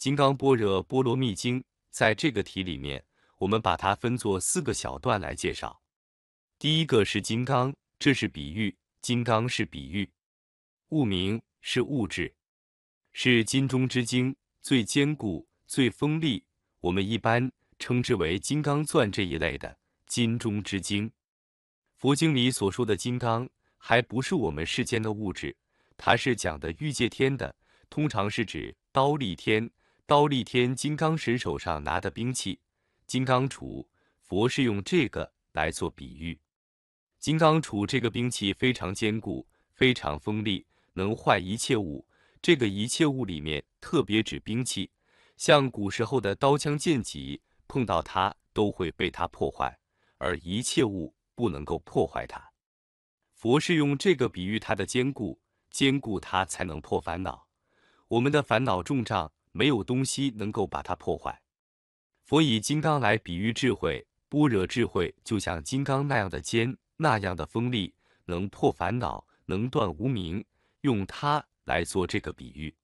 《金刚般若波罗蜜经》在这个题里面，我们把它分作四个小段来介绍。第一个是金刚，这是比喻。金刚是比喻，物名是物质，是金中之精，最坚固、最锋利。我们一般称之为金刚钻这一类的金中之精。佛经里所说的金刚，还不是我们世间的物质，它是讲的欲界天的，通常是指刀利天。刀立天金刚神手上拿的兵器金刚杵，佛是用这个来做比喻。金刚杵这个兵器非常坚固，非常锋利，能坏一切物。这个一切物里面特别指兵器，像古时候的刀枪剑戟，碰到它都会被它破坏。而一切物不能够破坏它，佛是用这个比喻它的坚固，坚固它才能破烦恼。我们的烦恼重障。没有东西能够把它破坏，所以金刚来比喻智慧，般若智慧就像金刚那样的尖、那样的锋利，能破烦恼，能断无明，用它来做这个比喻。